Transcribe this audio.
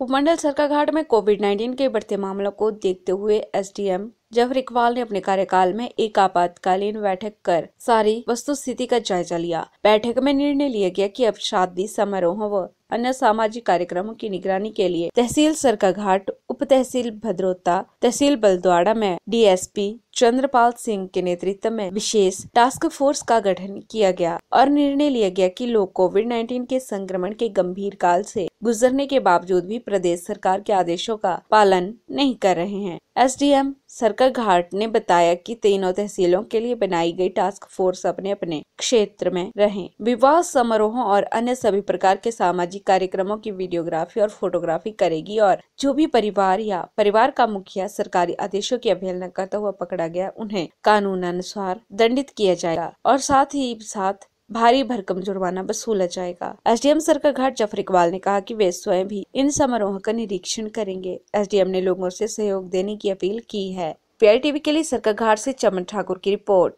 उपमंडल घाट में कोविड 19 के बढ़ते मामलों को देखते हुए एसडीएम जफर इकबाल ने अपने कार्यकाल में एक आपातकालीन बैठक कर सारी वस्तु स्थिति का जायजा लिया बैठक में निर्णय लिया गया कि अब शादी समारोह व अन्य सामाजिक कार्यक्रमों की निगरानी के लिए तहसील सरका घाट उप तहसील भद्रोता तहसील बलद्वाड़ा में डीएसपी चंद्रपाल सिंह के नेतृत्व में विशेष टास्क फोर्स का गठन किया गया और निर्णय लिया गया कि लोग कोविड 19 के संक्रमण के गंभीर काल से गुजरने के बावजूद भी प्रदेश सरकार के आदेशों का पालन नहीं कर रहे हैं एसडीएम सरकर घाट ने बताया कि तीनों तहसीलों के लिए बनाई गई टास्क फोर्स अपने अपने क्षेत्र में रहे विवाह समारोहों और अन्य सभी प्रकार के सामाजिक कार्यक्रमों की वीडियोग्राफी और फोटोग्राफी करेगी और जो भी परिवार या परिवार का मुखिया सरकारी आदेशों की अवहेलना करता हुआ पकड़ा गया उन्हें कानून अनुसार दंडित किया जाएगा और साथ ही साथ भारी भरकम जुर्माना वसूला जाएगा एसडीएम घाट जफर इकबाल ने कहा कि वे स्वयं भी इन समारोह का निरीक्षण करेंगे एसडीएम ने लोगों से सहयोग देने की अपील की है टीवी के लिए घाट ऐसी चमन ठाकुर की रिपोर्ट